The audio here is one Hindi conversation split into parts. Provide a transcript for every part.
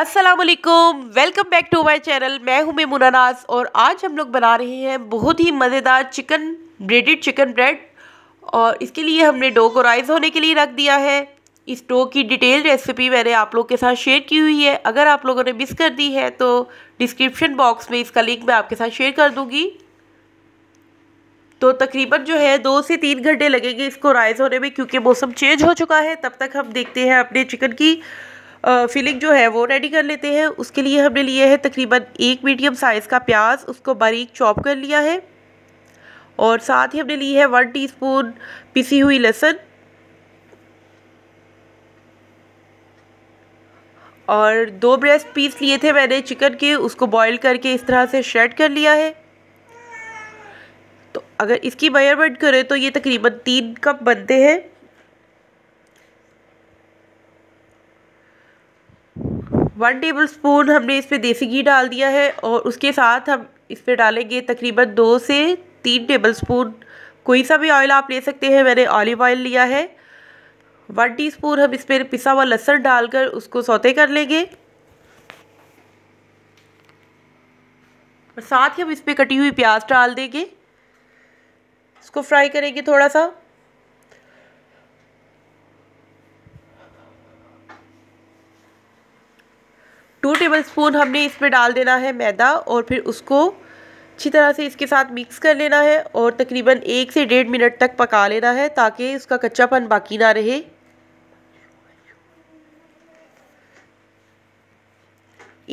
Aslam welcome back to my channel मैं हूं मेमुनानास और आज हम लोग बना रहे हैं बहुत ही मज़ेदार चिकन ब्रेडेड चिकन ब्रेड और इसके लिए हमने डो को राइस होने के लिए रख दिया है इस डो की डिटेल रेसिपी मैंने आप लोग के साथ शेयर की हुई है अगर आप लोगों ने मिस कर दी है तो डिस्क्रिप्शन बॉक्स में इसका लिंक मैं आपके साथ शेयर कर दूँगी तो तकरीबन जो है दो से तीन घंटे लगेंगे इसको राइस होने में क्योंकि मौसम चेंज हो चुका है तब तक हम देखते हैं अपने चिकन की फिलिंग जो है वो रेडी कर लेते हैं उसके लिए हमने लिए है तकरीबन एक मीडियम साइज़ का प्याज उसको बारीक चॉप कर लिया है और साथ ही हमने ली है वन स्पून पिसी हुई लहसुन और दो ब्रेस्ट पीस लिए थे मैंने चिकन के उसको बॉईल करके इस तरह से श्रेड कर लिया है तो अगर इसकी मेयरमेंट करें तो ये तकरीबन तीन कप बनते हैं वन टेबल स्पून हमने इस पर देसी घी डाल दिया है और उसके साथ हम इस पर डालेंगे तकरीबन दो से तीन टेबल स्पून कोई सा भी ऑयल आप ले सकते हैं मैंने ऑलिव ऑयल लिया है वन टी स्पून हम इस पर पिसा हुआ लहसन डालकर उसको सौते कर लेंगे और साथ ही हम इस पर कटी हुई प्याज डाल देंगे इसको फ्राई करेंगे थोड़ा सा टेबल स्पून हमने इसमें डाल देना है मैदा और फिर उसको अच्छी तरह से इसके साथ मिक्स कर लेना है और तकरीबन एक से डेढ़ मिनट तक पका लेना है ताकि उसका कच्चापन बाकी ना रहे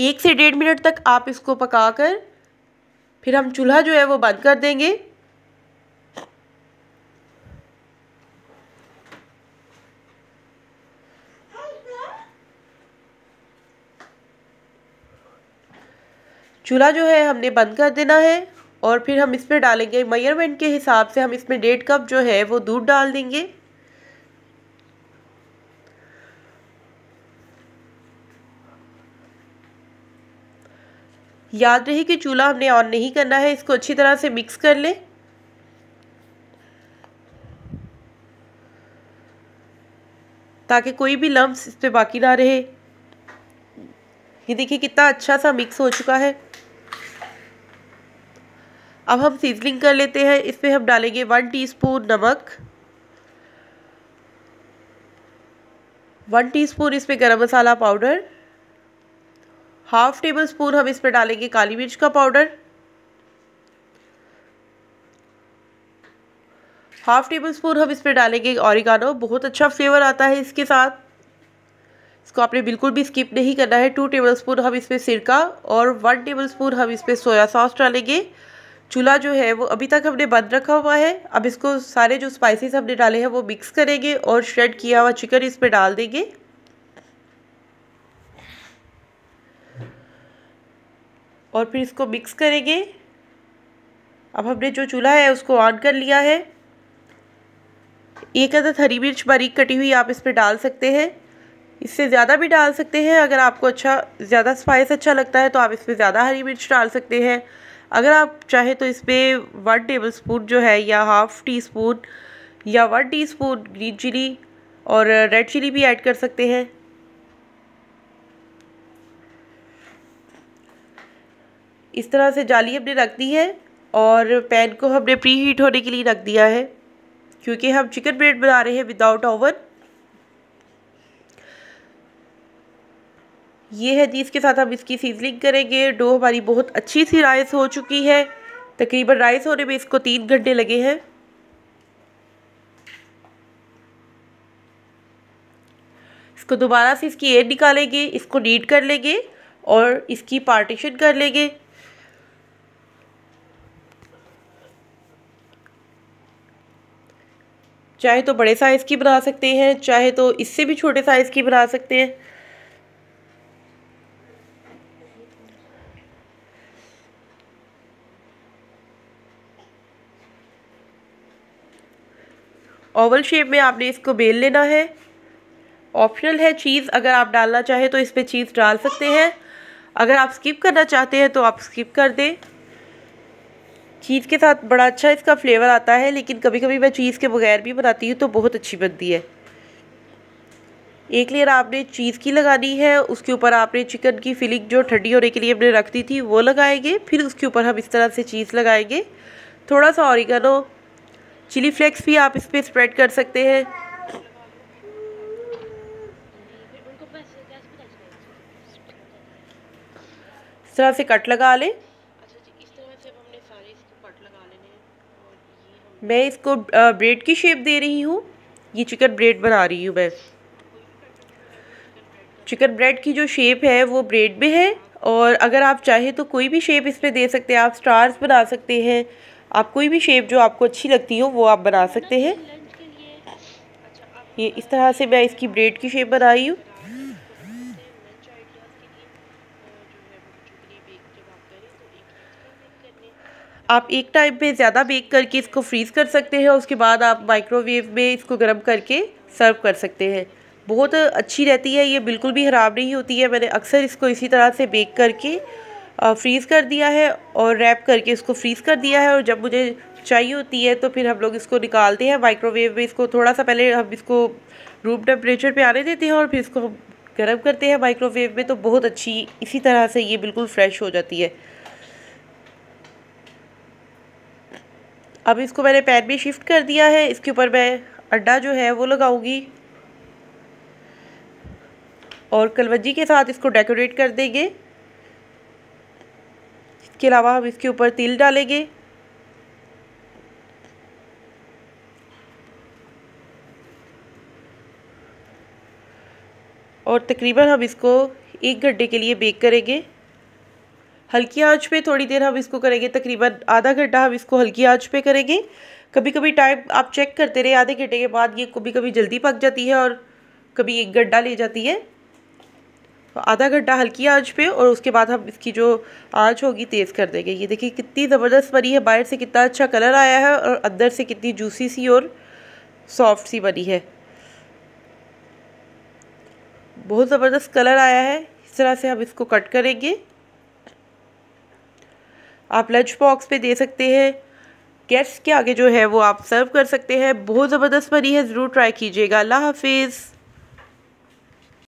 एक से डेढ़ मिनट तक आप इसको पकाकर फिर हम चूल्हा जो है वो बंद कर देंगे चूल्हा जो है हमने बंद कर देना है और फिर हम इसमें डालेंगे मयरमेंट के हिसाब से हम इसमें डेढ़ कप जो है वो दूध डाल देंगे याद रहे कि चूल्हा हमने ऑन नहीं करना है इसको अच्छी तरह से मिक्स कर लें ताकि कोई भी लम्ब इस पर बाकी ना रहे ये देखिए कितना अच्छा सा मिक्स हो चुका है अब हम सीजनिंग कर लेते हैं इसमें हम डालेंगे वन टीस्पून नमक वन टीस्पून इसमें गरम मसाला पाउडर हाफ टेबल स्पून हम इसमें डालेंगे काली मिर्च का पाउडर हाफ टेबल स्पून हम इसमें डालेंगे ऑरिगानो बहुत अच्छा फ्लेवर आता है इसके साथ इसको आपने बिल्कुल भी स्किप नहीं करना है टू टेबल स्पून हम इसमें सिरका और वन टेबल स्पून हम इसमें सोया सॉस डालेंगे चूल्हा जो है वो अभी तक हमने बंद रखा हुआ है अब इसको सारे जो स्पाइसेस हमने डाले हैं वो मिक्स करेंगे और श्रेड किया हुआ चिकन इस पर डाल देंगे और फिर इसको मिक्स करेंगे अब हमने जो चूल्हा है उसको ऑन कर लिया है एक अदर हरी मिर्च बारीक कटी हुई आप इस पर डाल सकते हैं इससे ज़्यादा भी डाल सकते हैं अगर आपको अच्छा ज़्यादा स्पाइस अच्छा लगता है तो आप इसमें ज़्यादा हरी मिर्च डाल सकते हैं अगर आप चाहे तो इस पर वन टेबल स्पून जो है या हाफ़ टी स्पून या one teaspoon green chili और रेड चिली भी ऐड कर सकते हैं इस तरह से जाली हमने रख दी है और पैन को हमने प्री हीट होने के लिए रख दिया है क्योंकि हम चिकन ब्रेड बना रहे हैं विदाउट ओवन ये हदीस के साथ हम इसकी सीजनिंग करेंगे डो हमारी बहुत अच्छी सी राइस हो चुकी है तकरीबन राइस होने में इसको तीन घंटे लगे हैं इसको दोबारा से इसकी एयर निकालेंगे इसको नीट कर लेंगे और इसकी पार्टीशन कर लेंगे चाहे तो बड़े साइज़ की बना सकते हैं चाहे तो इससे भी छोटे साइज़ की बना सकते हैं ओवल शेप में आपने इसको बेल लेना है ऑप्शनल है चीज़ अगर आप डालना चाहें तो इस पर चीज़ डाल सकते हैं अगर आप स्किप करना चाहते हैं तो आप स्किप कर दें चीज़ के साथ बड़ा अच्छा इसका फ्लेवर आता है लेकिन कभी कभी मैं चीज़ के बगैर भी बनाती हूँ तो बहुत अच्छी बनती है एक लेयर आपने चीज़ की लगानी है उसके ऊपर आपने चिकन की फिलिंग जो ठंडी होने के लिए हमने रख दी थी वो लगाएंगे फिर उसके ऊपर हम इस तरह से चीज़ लगाएंगे थोड़ा सा ऑरिगनो चिली फ्लेक्स भी आप इस पर स्प्रेड कर सकते हैं इस तरह से कट लगा लें अच्छा मैं इसको ब्रेड की शेप दे रही हूँ ये चिकन ब्रेड बना रही हूँ मैं चिकन ब्रेड की जो शेप है वो ब्रेड में है और अगर आप चाहें तो कोई भी शेप इस पर दे सकते हैं आप स्टार्स बना सकते हैं आप कोई भी शेप जो आपको अच्छी लगती हो वो आप बना सकते हैं ये इस तरह से मैं इसकी ब्रेड की शेप बनाई हूँ आप एक टाइम पे ज़्यादा बेक करके इसको फ्रीज़ कर सकते हैं उसके बाद आप माइक्रोवेव में इसको गर्म करके सर्व कर सकते हैं बहुत अच्छी रहती है ये बिल्कुल भी ख़राब नहीं होती है मैंने अक्सर इसको इसी तरह से बेक करके फ्रीज़ कर दिया है और रैप करके इसको फ्रीज़ कर दिया है और जब मुझे चाहिए होती है तो फिर हम लोग इसको निकालते हैं माइक्रोवेव में इसको थोड़ा सा पहले हम इसको रूम टेम्परेचर पे आने देते हैं और फिर इसको हम गर्म करते हैं माइक्रोवेव में तो बहुत अच्छी इसी तरह से ये बिल्कुल फ्रेश हो जाती है अब इसको मैंने पैन में शिफ्ट कर दिया है इसके ऊपर मैं अंडा जो है वो लगाऊंगी और कलवजी के साथ इसको डेकोरेट कर देंगे इसके अलावा हम इसके ऊपर तिल डालेंगे और तकरीबन हम इसको एक घंटे के लिए बेक करेंगे हल्की आंच पे थोड़ी देर हम इसको करेंगे तकरीबन आधा घंटा हम इसको हल्की आंच पे करेंगे कभी कभी टाइम आप चेक करते रहे आधे घंटे के बाद ये कभी कभी जल्दी पक जाती है और कभी एक घंटा ले जाती है तो आधा घंटा हल्की आंच पे और उसके बाद हम इसकी जो आंच होगी तेज़ कर देंगे ये देखिए कितनी ज़बरदस्त बनी है बाहर से कितना अच्छा कलर आया है और अंदर से कितनी जूसी सी और सॉफ्ट सी बनी है बहुत ज़बरदस्त कलर आया है इस तरह से हम इसको कट करेंगे आप लंच बॉक्स पे दे सकते हैं गेस्ट के आगे जो है वो आप सर्व कर सकते हैं बहुत ज़बरदस्त बनी है ज़रूर ट्राई कीजिएगा अल्लाह हाफिज़